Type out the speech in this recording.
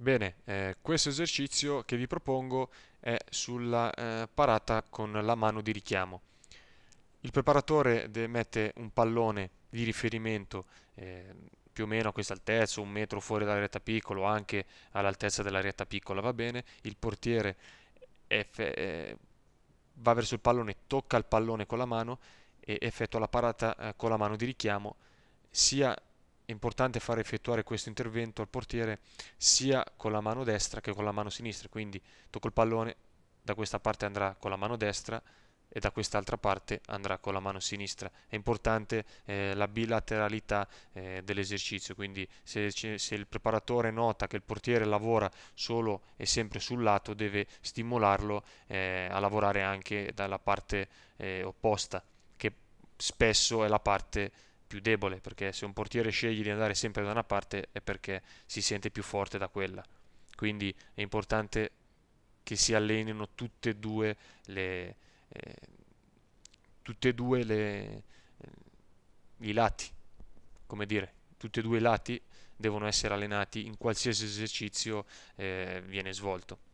Bene, eh, questo esercizio che vi propongo è sulla eh, parata con la mano di richiamo. Il preparatore mette un pallone di riferimento eh, più o meno a questa altezza, un metro fuori dalla retta piccola o anche all'altezza della retta piccola, va bene. Il portiere eh, va verso il pallone, tocca il pallone con la mano e effettua la parata eh, con la mano di richiamo sia è importante fare effettuare questo intervento al portiere sia con la mano destra che con la mano sinistra, quindi tocco il pallone, da questa parte andrà con la mano destra e da quest'altra parte andrà con la mano sinistra. È importante eh, la bilateralità eh, dell'esercizio, quindi se, se, il preparatore nota che il portiere lavora solo e sempre sul lato, deve stimolarlo eh, a lavorare anche dalla parte eh, opposta, che spesso è la parte più debole, perché se un portiere sceglie di andare sempre da una parte è perché si sente più forte da quella. Quindi è importante che si allenino tutte e due le, eh, tutte e due le, eh, i lati, come dire, tutti e due i lati devono essere allenati in qualsiasi esercizio eh, viene svolto.